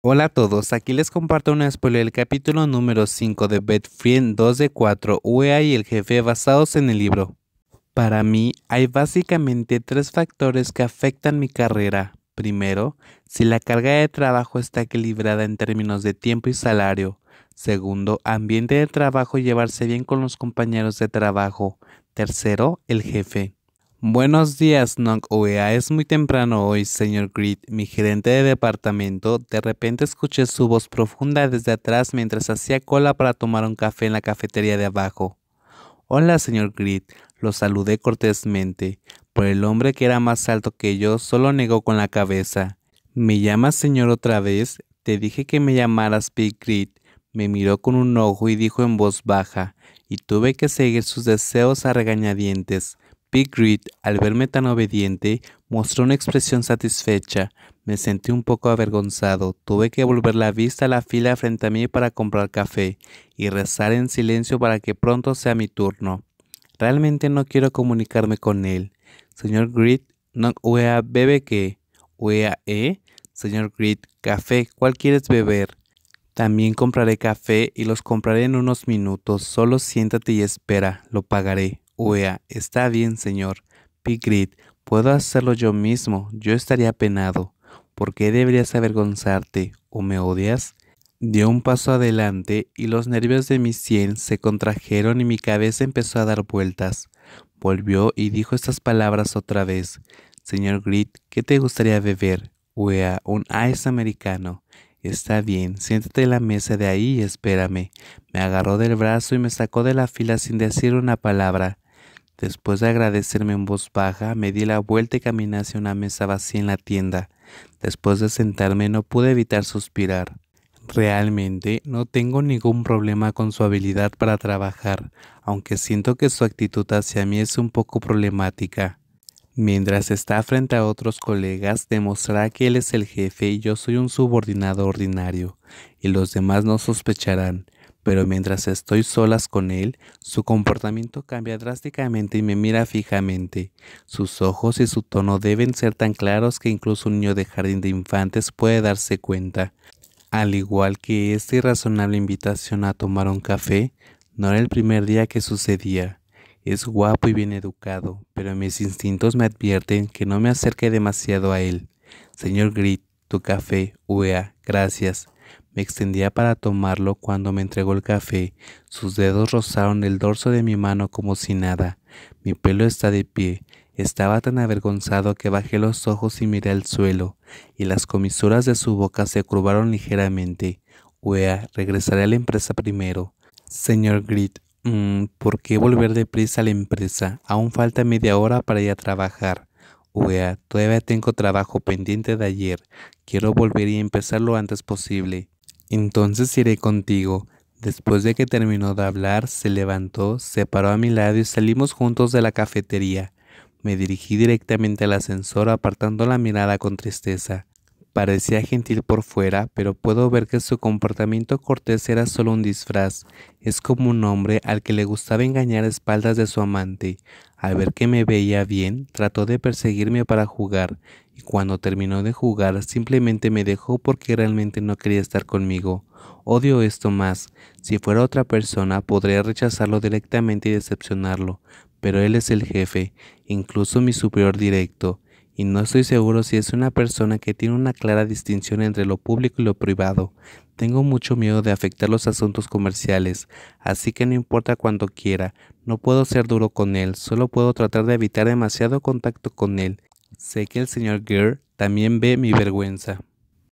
Hola a todos, aquí les comparto una spoiler del capítulo número 5 de Bedfriend 2 de 4, UEA y el jefe basados en el libro. Para mí hay básicamente tres factores que afectan mi carrera. Primero, si la carga de trabajo está equilibrada en términos de tiempo y salario. Segundo, ambiente de trabajo y llevarse bien con los compañeros de trabajo. Tercero, el jefe. Buenos días, Nong O.E.A. Es muy temprano hoy, señor Grid. Mi gerente de departamento. De repente escuché su voz profunda desde atrás mientras hacía cola para tomar un café en la cafetería de abajo. Hola, señor Grid. Lo saludé cortésmente, pero el hombre que era más alto que yo solo negó con la cabeza. ¿Me llamas señor otra vez? Te dije que me llamaras Big Grid. Me miró con un ojo y dijo en voz baja, y tuve que seguir sus deseos a regañadientes. Big Reed, al verme tan obediente, mostró una expresión satisfecha. Me sentí un poco avergonzado. Tuve que volver la vista a la fila frente a mí para comprar café y rezar en silencio para que pronto sea mi turno. Realmente no quiero comunicarme con él. Señor Grit, no a bebe que. Uea ¿eh? Señor Grit, café, ¿cuál quieres beber? También compraré café y los compraré en unos minutos. Solo siéntate y espera, lo pagaré está bien, señor. Pigrit, puedo hacerlo yo mismo, yo estaría penado. ¿Por qué deberías avergonzarte? ¿O me odias? Dio un paso adelante y los nervios de mi sien se contrajeron y mi cabeza empezó a dar vueltas. Volvió y dijo estas palabras otra vez. Señor Grit, ¿qué te gustaría beber? Uea, un ice americano. Está bien, siéntate en la mesa de ahí y espérame. Me agarró del brazo y me sacó de la fila sin decir una palabra. Después de agradecerme en voz baja, me di la vuelta y caminé hacia una mesa vacía en la tienda. Después de sentarme no pude evitar suspirar. Realmente no tengo ningún problema con su habilidad para trabajar, aunque siento que su actitud hacia mí es un poco problemática. Mientras está frente a otros colegas, demostrará que él es el jefe y yo soy un subordinado ordinario, y los demás no sospecharán pero mientras estoy solas con él, su comportamiento cambia drásticamente y me mira fijamente. Sus ojos y su tono deben ser tan claros que incluso un niño de jardín de infantes puede darse cuenta. Al igual que esta irrazonable invitación a tomar un café, no era el primer día que sucedía. Es guapo y bien educado, pero mis instintos me advierten que no me acerque demasiado a él. Señor Grit, tu café, UEA, gracias. Me extendía para tomarlo cuando me entregó el café. Sus dedos rozaron el dorso de mi mano como si nada. Mi pelo está de pie. Estaba tan avergonzado que bajé los ojos y miré al suelo, y las comisuras de su boca se curvaron ligeramente. Wea, regresaré a la empresa primero. Señor Grit, mm, ¿por qué volver deprisa a la empresa? Aún falta media hora para ir a trabajar. Wea, todavía tengo trabajo pendiente de ayer. Quiero volver y empezar lo antes posible. Entonces iré contigo. Después de que terminó de hablar, se levantó, se paró a mi lado y salimos juntos de la cafetería. Me dirigí directamente al ascensor apartando la mirada con tristeza. Parecía gentil por fuera, pero puedo ver que su comportamiento cortés era solo un disfraz. Es como un hombre al que le gustaba engañar a espaldas de su amante. Al ver que me veía bien, trató de perseguirme para jugar, y cuando terminó de jugar simplemente me dejó porque realmente no quería estar conmigo. Odio esto más. Si fuera otra persona podría rechazarlo directamente y decepcionarlo, pero él es el jefe, incluso mi superior directo, y no estoy seguro si es una persona que tiene una clara distinción entre lo público y lo privado. Tengo mucho miedo de afectar los asuntos comerciales, así que no importa cuando quiera, no puedo ser duro con él, solo puedo tratar de evitar demasiado contacto con él Sé que el señor Gere también ve mi vergüenza.